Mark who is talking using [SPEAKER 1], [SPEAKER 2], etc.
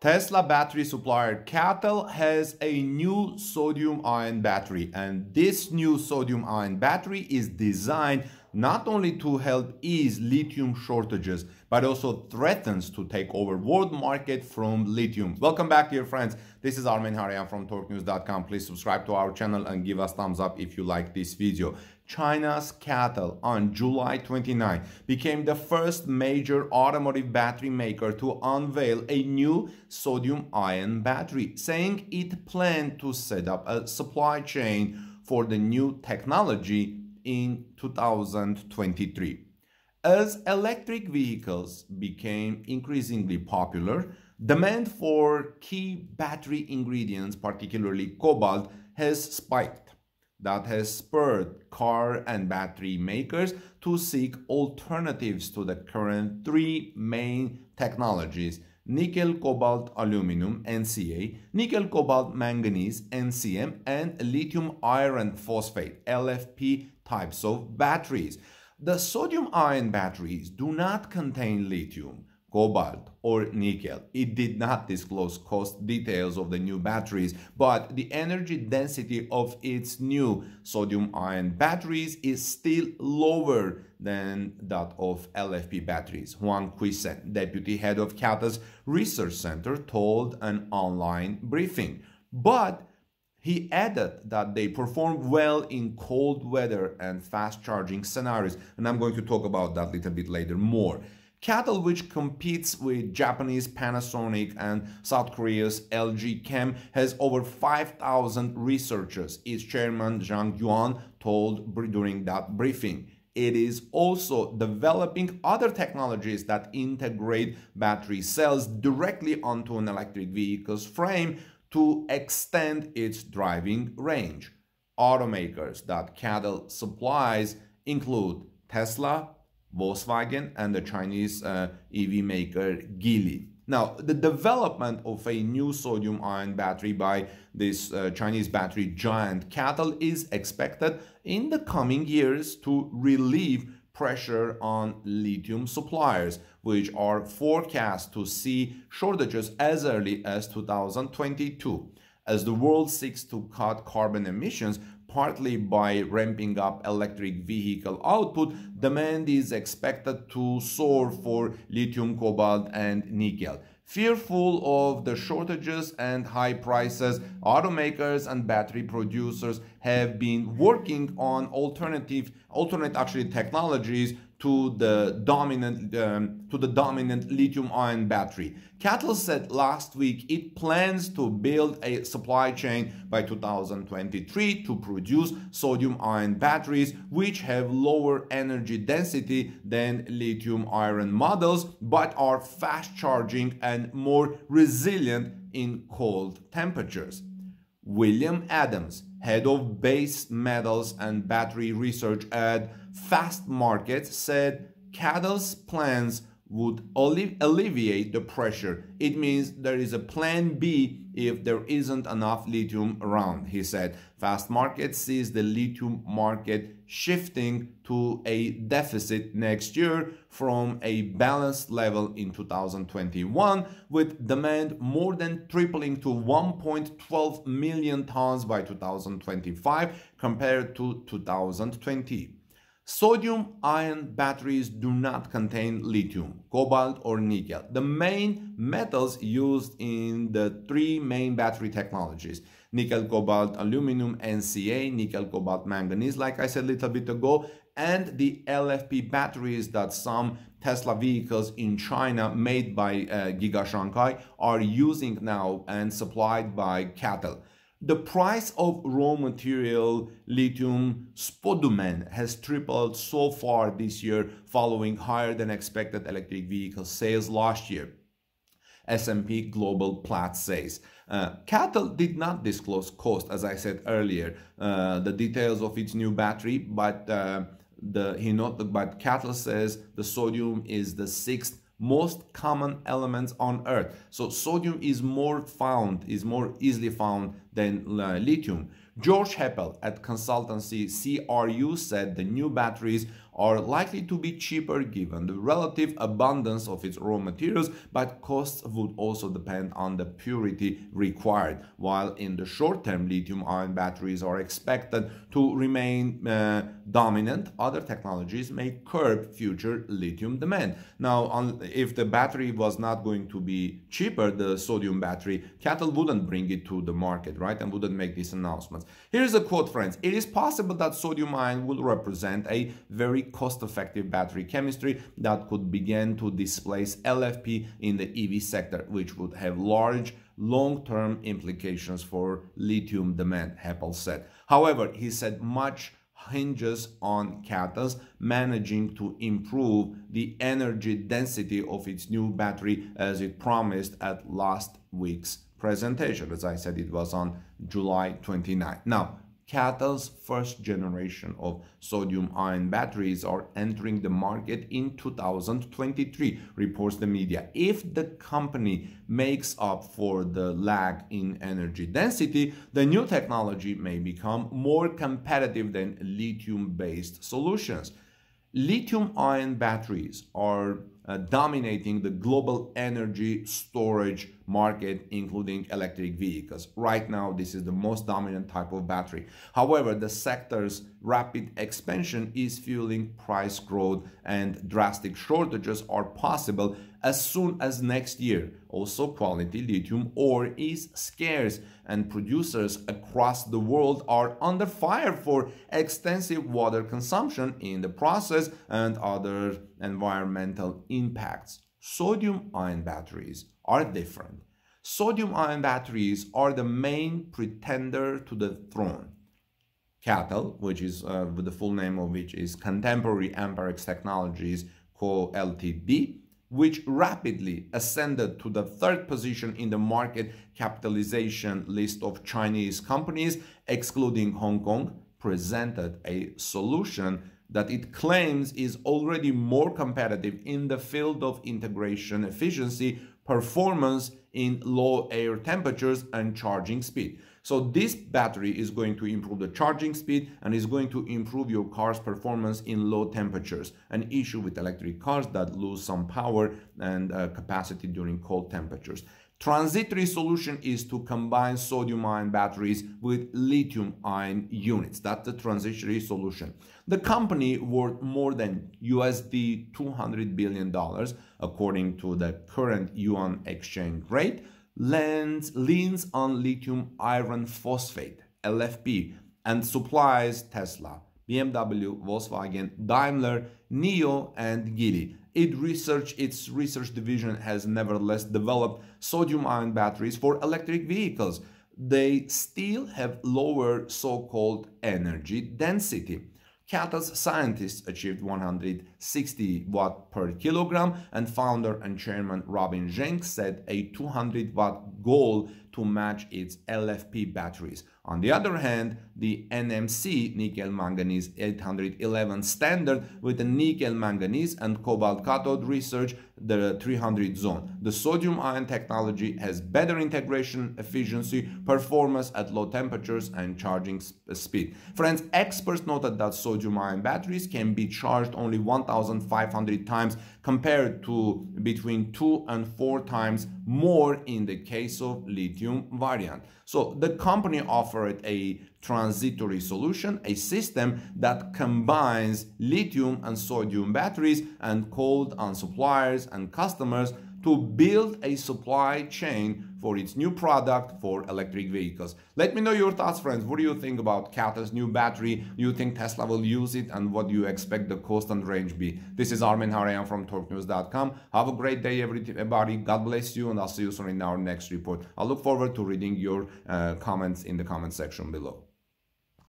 [SPEAKER 1] Tesla battery supplier Cattle has a new sodium ion battery and this new sodium ion battery is designed not only to help ease lithium shortages, but also threatens to take over world market from lithium. Welcome back, dear friends. This is Armin Harian from TorqueNews.com. Please subscribe to our channel and give us thumbs up if you like this video. China's cattle on July 29 became the first major automotive battery maker to unveil a new sodium ion battery, saying it planned to set up a supply chain for the new technology in 2023. As electric vehicles became increasingly popular, demand for key battery ingredients, particularly cobalt, has spiked. That has spurred car and battery makers to seek alternatives to the current three main technologies nickel cobalt aluminum NCA, nickel cobalt manganese NCM, and lithium iron phosphate LFP types of batteries. The sodium ion batteries do not contain lithium, cobalt, or nickel. It did not disclose cost details of the new batteries, but the energy density of its new sodium ion batteries is still lower than that of LFP batteries. Juan Cuisen, deputy head of CATA's research center, told an online briefing. But he added that they perform well in cold weather and fast charging scenarios, and I'm going to talk about that a little bit later more. Cattle, which competes with Japanese Panasonic and South Korea's LG Chem, has over 5,000 researchers, its chairman Zhang Yuan told during that briefing. It is also developing other technologies that integrate battery cells directly onto an electric vehicle's frame to extend its driving range. Automakers that cattle supplies include Tesla, Volkswagen, and the Chinese uh, EV maker Geely. Now, the development of a new sodium ion battery by this uh, Chinese battery giant Cattle is expected in the coming years to relieve pressure on lithium suppliers, which are forecast to see shortages as early as 2022. As the world seeks to cut carbon emissions, partly by ramping up electric vehicle output, demand is expected to soar for lithium, cobalt, and nickel. Fearful of the shortages and high prices, automakers and battery producers have been working on alternative alternate actually technologies to the dominant um, to the dominant lithium-ion battery. Cattle said last week it plans to build a supply chain by 2023 to produce sodium-ion batteries which have lower energy density than lithium-ion models but are fast charging and more resilient in cold temperatures. William Adams, head of base metals and battery research at Fast Market, said cattle's plans would alleviate the pressure. It means there is a plan B if there isn't enough lithium around, he said. Fast market sees the lithium market shifting to a deficit next year from a balanced level in 2021, with demand more than tripling to 1.12 million tons by 2025 compared to 2020. Sodium ion batteries do not contain lithium, cobalt or nickel, the main metals used in the three main battery technologies, nickel, cobalt, aluminum, NCA, nickel, cobalt, manganese, like I said a little bit ago, and the LFP batteries that some Tesla vehicles in China made by uh, Giga Shanghai are using now and supplied by CATL. The price of raw material lithium spodumene has tripled so far this year following higher than expected electric vehicle sales last year. S&P Global Platts says. Uh, Cattle did not disclose cost, as I said earlier, uh, the details of its new battery, but uh, the he not but Cattle says the sodium is the sixth most common elements on earth. So sodium is more found, is more easily found than uh, lithium. George Heppel at consultancy CRU said the new batteries are likely to be cheaper given the relative abundance of its raw materials, but costs would also depend on the purity required. While in the short term, lithium ion batteries are expected to remain uh, dominant, other technologies may curb future lithium demand. Now, on, if the battery was not going to be cheaper, the sodium battery, Cattle wouldn't bring it to the market, right? And wouldn't make these announcements. Here's a quote, friends. It is possible that sodium ion will represent a very cost-effective battery chemistry that could begin to displace LFP in the EV sector, which would have large long-term implications for lithium demand, Heppel said. However, he said much hinges on Catalyst managing to improve the energy density of its new battery as it promised at last week's presentation. As I said, it was on July 29. Now, Cattle's first generation of sodium-ion batteries are entering the market in 2023, reports the media. If the company makes up for the lag in energy density, the new technology may become more competitive than lithium-based solutions. Lithium-ion batteries are uh, dominating the global energy storage market, including electric vehicles. Right now, this is the most dominant type of battery. However, the sector's rapid expansion is fueling price growth, and drastic shortages are possible as soon as next year. Also, quality lithium ore is scarce, and producers across the world are under fire for extensive water consumption in the process and other environmental impacts sodium ion batteries are different. Sodium ion batteries are the main pretender to the throne. CATL, which is uh, the full name of which is Contemporary Amperex Technologies Co. Ltd., which rapidly ascended to the third position in the market capitalization list of Chinese companies, excluding Hong Kong, presented a solution that it claims is already more competitive in the field of integration efficiency, performance in low air temperatures, and charging speed. So this battery is going to improve the charging speed and is going to improve your car's performance in low temperatures, an issue with electric cars that lose some power and uh, capacity during cold temperatures. Transitory solution is to combine sodium ion batteries with lithium ion units. That's the transitory solution. The company worth more than USD $200 billion, according to the current yuan exchange rate, lends, leans on lithium iron phosphate, LFP, and supplies Tesla. BMW, Volkswagen, Daimler, NIO and Geely. It research, its research division has nevertheless developed sodium-ion batteries for electric vehicles. They still have lower so-called energy density. Cattle's scientists achieved 160 watt per kilogram and founder and chairman Robin Jenks set a 200 watt goal to match its LFP batteries. On the other hand, the NMC nickel manganese 811 standard with a nickel manganese and cobalt cathode research the 300 zone. The sodium ion technology has better integration efficiency, performance at low temperatures, and charging speed. Friends, experts noted that sodium ion batteries can be charged only 1,500 times compared to between two and four times more in the case of lithium variant. So the company offered a transitory solution, a system that combines lithium and sodium batteries and called on suppliers and customers to build a supply chain for its new product for electric vehicles. Let me know your thoughts, friends. What do you think about Cata's new battery? Do you think Tesla will use it? And what do you expect the cost and range be? This is Armin Harayan from TorqueNews.com. Have a great day, everybody. God bless you, and I'll see you soon in our next report. I look forward to reading your uh, comments in the comment section below.